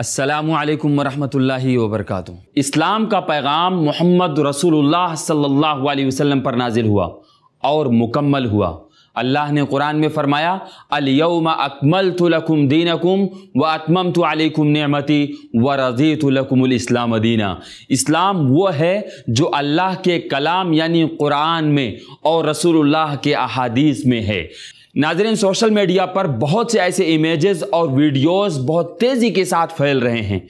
असलकम वरहि वबरक इस्लाम का पैगाम मोहम्मद रसूलुल्लाह सल्लल्लाहु अलैहि वसल्लम पर नाजिल हुआ और मुकम्मल हुआ अल्लाह ने कुरान में फ़रमाया अलयम अकमल तुलकुम दीनकुम व अतमम तुम नमती व रज़ी तुलकुमस्लाम दीना इस्लाम वो है जो अल्लाह के कलाम यानी कुरान में और रसूलुल्लाह के अहादीस में है नाजरीन सोशल मीडिया पर बहुत से ऐसे इमेजेस और वीडियोस बहुत तेज़ी के साथ फैल रहे हैं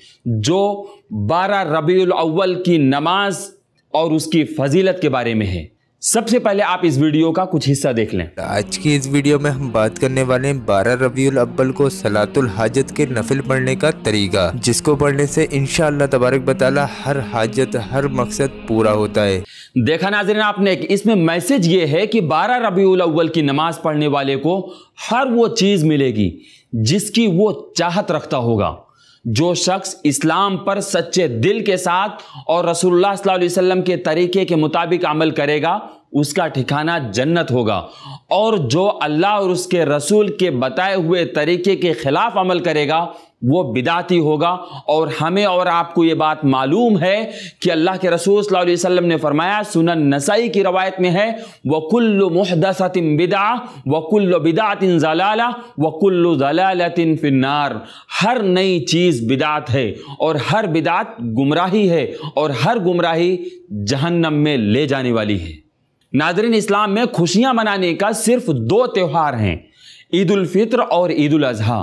जो 12 रबी अव्वल की नमाज और उसकी फजीलत के बारे में है सबसे पहले आप इस वीडियो का कुछ हिस्सा देख लें आज की इस वीडियो में हम बात करने वाले हैं बारह रबीउल अब्बल को सलातुल हाजत के नफिल पढ़ने का तरीका जिसको पढ़ने से इनशाला तबारक बताला हर हाजत हर मकसद पूरा होता है देखा नाजरन आपने इसमें मैसेज ये है कि बारह रबीउल अव्वल की नमाज पढ़ने वाले को हर वो चीज़ मिलेगी जिसकी वो चाहत रखता होगा जो शख्स इस्लाम पर सच्चे दिल के साथ और रसूलुल्लाह सल्लल्लाहु अलैहि वसल्लम के तरीके के मुताबिक अमल करेगा उसका ठिकाना जन्नत होगा और जो अल्लाह और उसके रसूल के बताए हुए तरीके के खिलाफ अमल करेगा वो बिदाती होगा और हमें और आपको ये बात मालूम है कि अल्लाह के रसूल सल्लल्लाहु अलैहि वसल्लम ने फरमाया सुनन नसाई की रवायत में है वकुल्ल महदसतिन बिदा वकुल्ल बिदातिन जलाला वकुल्ल जलालतिन फिन्नार हर नई चीज़ बिदात है और हर बिदात गुमराही है और हर गुमराही जहन्नम में ले जाने वाली है नाजरीन इस्लाम में खुशियाँ मनाने का सिर्फ दो त्यौहार हैं ईद फित्र और ईद अजहा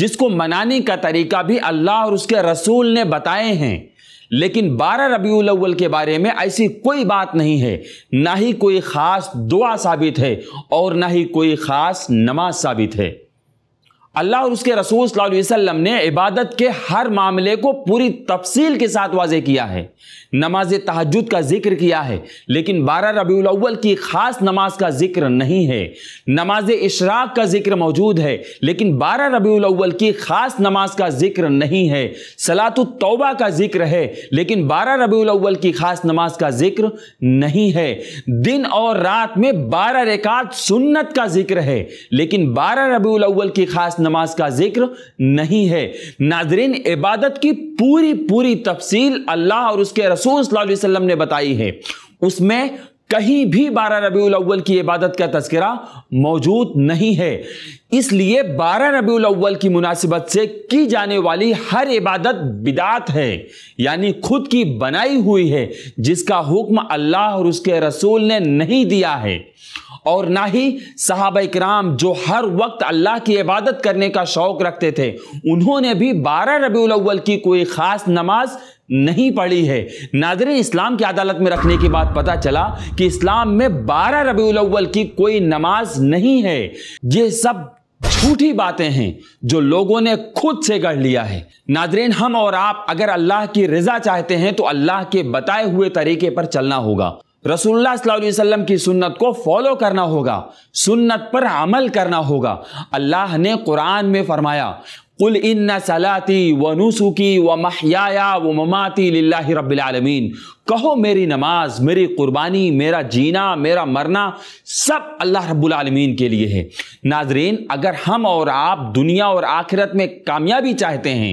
जिसको मनाने का तरीका भी अल्लाह और उसके रसूल ने बताए हैं लेकिन बारह रबी अव्वल के बारे में ऐसी कोई बात नहीं है ना ही कोई ख़ास दुआ साबित है और ना ही कोई ख़ास नमाज साबित है अल्लाह और उसके रसूल वसल्लम ने इबादत के हर मामले को पूरी तफसील के साथ वाजे किया है नमाज तहजद का जिक्र किया है लेकिन बारह रबी अव्वल की ख़ास नमाज का जिक्र नहीं है नमाज इशराक का जिक्र मौजूद है लेकिन बारह रबी अव्वल की ख़ास नमाज का जिक्र नहीं है सलात तौबा का जिक्र है लेकिन बारह रबी अव्वल की ख़ास नमाज का जिक्र नहीं है दिन और रात में बारह रिकात सुन्नत का जिक्र है लेकिन बारह रबी अव्वल की ख़ास नमाज का जिक्र नहीं है नाजरीन इबादत की पूरी पूरी तफसील अल्लाह और उसके रसूल वसल्लम ने बताई है उसमें कहीं भी बारह रबी अव्वल की इबादत का तस्करा मौजूद नहीं है इसलिए बारह रबी अव्वल की मुनासिबत से की जाने वाली हर इबादत बिदात है यानी खुद की बनाई हुई है जिसका हुक्म अल्लाह और उसके रसूल ने नहीं दिया है और ना ही साहब कराम जो हर वक्त अल्लाह की इबादत करने का शौक़ रखते थे उन्होंने भी बारह रबी अव्वल की कोई ख़ास नमाज नहीं पढ़ी है नादरे इस्लाम की अदालत में रखने के बाद पता चला कि इस्लाम में बारह रबी अव्वल की कोई नमाज नहीं है ये सब झूठी बातें हैं जो लोगों ने खुद से गढ़ लिया है नादरीन हम और आप अगर अल्लाह की रजा चाहते हैं तो अल्लाह के बताए हुए तरीके पर चलना होगा रसूलुल्लाह सल्लल्लाहु अलैहि वसल्लम की सुन्नत को फॉलो करना होगा सुन्नत पर अमल करना होगा अल्लाह ने कुरान में फरमाया कुल इन्ना सलाती व नसुकी व महिया व ममाती लाला रबालमीन कहो मेरी नमाज मेरी कुर्बानी मेरा जीना मेरा मरना सब अल्लाह रबालमीन के लिए है नाजरीन अगर हम और आप दुनिया और आखिरत में कामयाबी चाहते हैं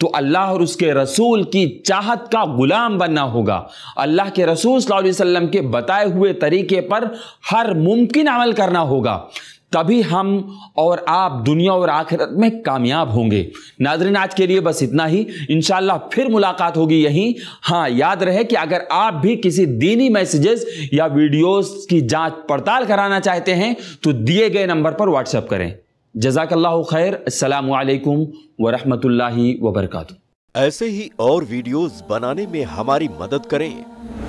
तो अल्लाह और उसके रसूल की चाहत का गुलाम बनना होगा अल्लाह के रसूल वसल्लम के बताए हुए तरीके पर हर मुमकिन अमल करना होगा तभी हम और आप दुनिया और आखिरत में कामयाब होंगे नाजरीन आज के लिए बस इतना ही इन फिर मुलाकात होगी यहीं हाँ याद रहे कि अगर आप भी किसी दीनी मैसेजेस या वीडियोस की जांच पड़ताल कराना चाहते हैं तो दिए गए नंबर पर व्हाट्सएप करें जजाकल्ला खैर असलकम वरहमल वबरक ऐसे ही और वीडियोज़ बनाने में हमारी मदद करें